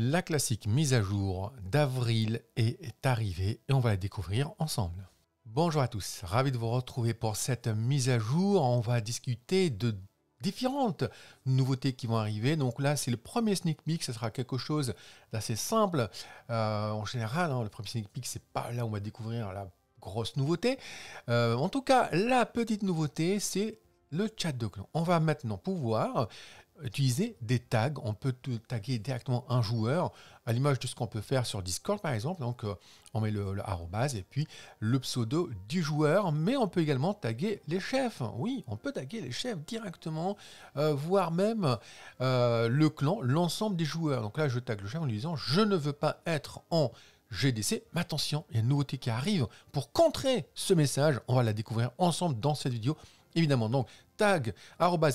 La classique mise à jour d'avril est arrivée et on va la découvrir ensemble. Bonjour à tous, ravi de vous retrouver pour cette mise à jour. On va discuter de différentes nouveautés qui vont arriver. Donc là, c'est le premier sneak peek, ce sera quelque chose d'assez simple. Euh, en général, hein, le premier sneak peek, c'est pas là où on va découvrir la grosse nouveauté. Euh, en tout cas, la petite nouveauté, c'est le chat de clan. On va maintenant pouvoir utiliser des tags. On peut taguer directement un joueur, à l'image de ce qu'on peut faire sur Discord par exemple. Donc euh, on met le, arrobase et puis le pseudo du joueur, mais on peut également taguer les chefs. Oui, on peut taguer les chefs directement, euh, voire même euh, le clan, l'ensemble des joueurs. Donc là, je tague le chef en lui disant je ne veux pas être en GDC. Mais attention, il y a une nouveauté qui arrive pour contrer ce message. On va la découvrir ensemble dans cette vidéo. Évidemment, donc tag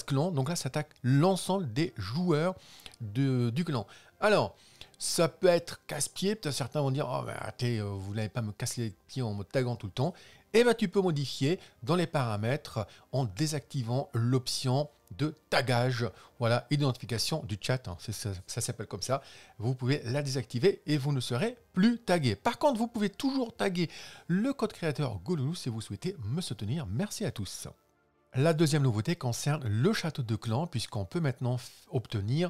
clan. Donc là, ça tag l'ensemble des joueurs du clan. Alors, ça peut être casse-pied. Certains vont dire Oh, bah, euh, t'es, vous n'allez pas me casser les pieds en me taguant tout le temps. Eh bien, tu peux modifier dans les paramètres en désactivant l'option de tagage. Voilà, identification du chat. Hein. ça, s'appelle comme ça. Vous pouvez la désactiver et vous ne serez plus tagué. Par contre, vous pouvez toujours taguer le code créateur Goulou si vous souhaitez me soutenir. Merci à tous. La deuxième nouveauté concerne le château de clan, puisqu'on peut maintenant obtenir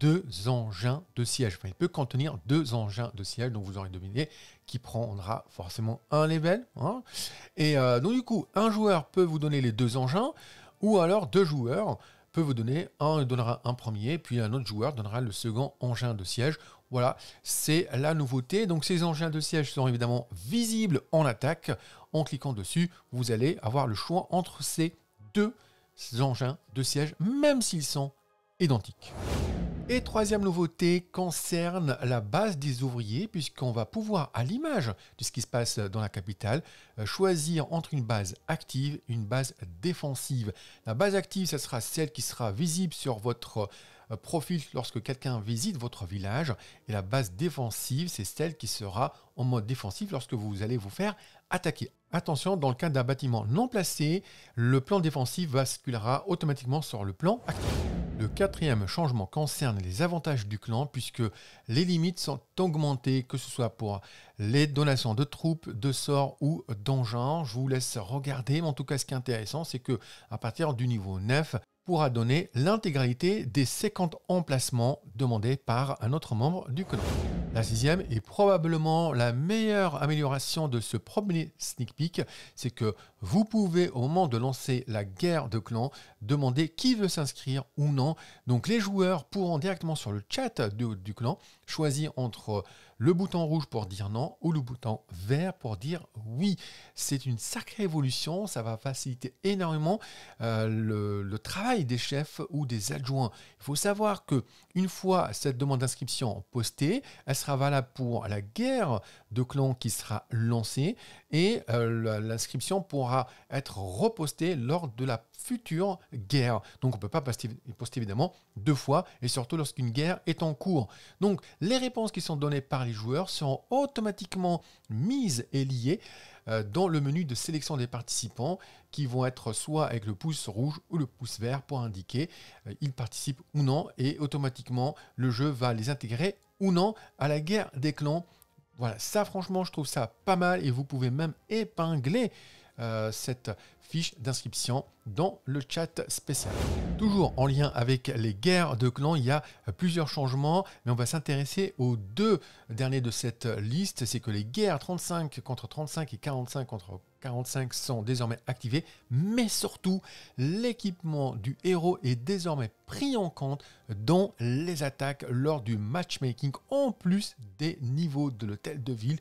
deux engins de siège. Enfin, il peut contenir deux engins de siège, donc vous aurez deviné qui prendra forcément un level. Hein. Et euh, donc du coup, un joueur peut vous donner les deux engins, ou alors deux joueurs peuvent vous donner, un donnera un premier, puis un autre joueur donnera le second engin de siège. Voilà, c'est la nouveauté. Donc ces engins de siège sont évidemment visibles en attaque. En cliquant dessus, vous allez avoir le choix entre ces deux engins de siège, même s'ils sont identiques. Et troisième nouveauté concerne la base des ouvriers, puisqu'on va pouvoir, à l'image de ce qui se passe dans la capitale, euh, choisir entre une base active et une base défensive. La base active, ce sera celle qui sera visible sur votre euh, profite lorsque quelqu'un visite votre village. Et la base défensive, c'est celle qui sera en mode défensif lorsque vous allez vous faire attaquer. Attention, dans le cas d'un bâtiment non placé, le plan défensif basculera automatiquement sur le plan actif. Le quatrième changement concerne les avantages du clan puisque les limites sont augmentées, que ce soit pour les donations de troupes, de sorts ou d'engins. Je vous laisse regarder, mais en tout cas ce qui est intéressant, c'est que à partir du niveau 9, pourra donner l'intégralité des 50 emplacements demandés par un autre membre du clan. La sixième est probablement la meilleure amélioration de ce premier sneak peek, c'est que vous pouvez au moment de lancer la guerre de clan demander qui veut s'inscrire ou non. Donc les joueurs pourront directement sur le chat du clan choisir entre le bouton rouge pour dire non ou le bouton vert pour dire oui. C'est une sacrée évolution, ça va faciliter énormément euh, le, travail des chefs ou des adjoints. Il faut savoir que une fois cette demande d'inscription postée, elle sera valable pour la guerre de clans qui sera lancée et euh, l'inscription pourra être repostée lors de la future guerre. Donc on ne peut pas poster, poster évidemment deux fois et surtout lorsqu'une guerre est en cours. Donc les réponses qui sont données par les les joueurs seront automatiquement mises et liées euh, dans le menu de sélection des participants qui vont être soit avec le pouce rouge ou le pouce vert pour indiquer euh, ils participent ou non et automatiquement le jeu va les intégrer ou non à la guerre des clans. Voilà, ça franchement je trouve ça pas mal et vous pouvez même épingler euh, cette fiche d'inscription dans le chat spécial. Toujours en lien avec les guerres de clans, il y a plusieurs changements, mais on va s'intéresser aux deux derniers de cette liste. C'est que les guerres 35 contre 35 et 45 contre 45 sont désormais activées, mais surtout l'équipement du héros est désormais pris en compte dans les attaques lors du matchmaking, en plus des niveaux de l'hôtel de ville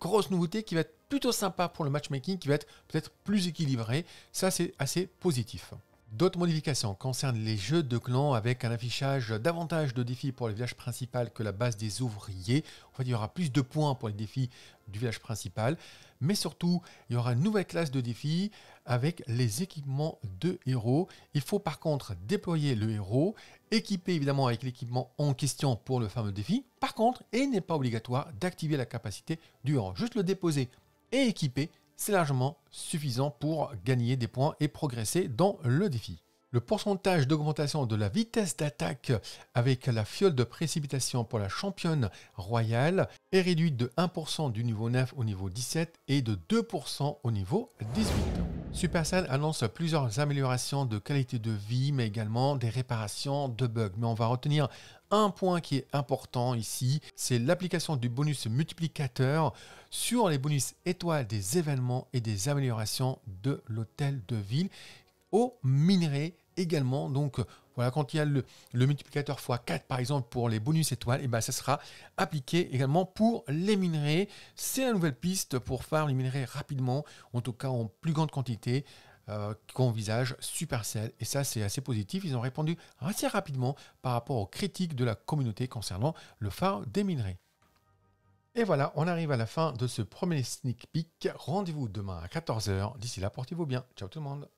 grosse nouveauté qui va être plutôt sympa pour le matchmaking, qui va être peut-être plus équilibré. Ça, c'est assez positif. D'autres modifications concernent les jeux de clans avec un affichage davantage de défis pour le village principal que la base des ouvriers. En fait, il y aura plus de points pour les défis du village principal. Mais surtout, il y aura une nouvelle classe de défis avec les équipements de héros. Il faut par contre déployer le héros, équiper évidemment avec l'équipement en question pour le fameux défi contre, et il n'est pas obligatoire d'activer la capacité du rang. Juste le déposer et équiper, c'est largement suffisant pour gagner des points et progresser dans le défi. Le pourcentage d'augmentation de la vitesse d'attaque avec la fiole de précipitation pour la championne royale est réduit de 1% du niveau 9 au niveau 17 et de 2% au niveau 18. Supercell annonce plusieurs améliorations de qualité de vie, mais également des réparations de bugs. Mais on va retenir un point qui est important ici, c'est l'application du bonus multiplicateur sur les bonus étoiles des événements et des améliorations de l'hôtel de ville au minerais également. Donc voilà, quand il y a le, multiplicateur x4 par exemple pour les bonus étoiles, et eh ben ça sera appliqué également pour les minerais. C'est la nouvelle piste pour faire les minerais rapidement, en tout cas en plus grande quantité. Euh, qu'on envisage Supercell. Et ça, c'est assez positif. Ils ont répondu assez rapidement par rapport aux critiques de la communauté concernant le phare des minerais. Et voilà, on arrive à la fin de ce premier sneak peek. Rendez-vous demain à 14h. D'ici là, portez-vous bien. Ciao tout le monde.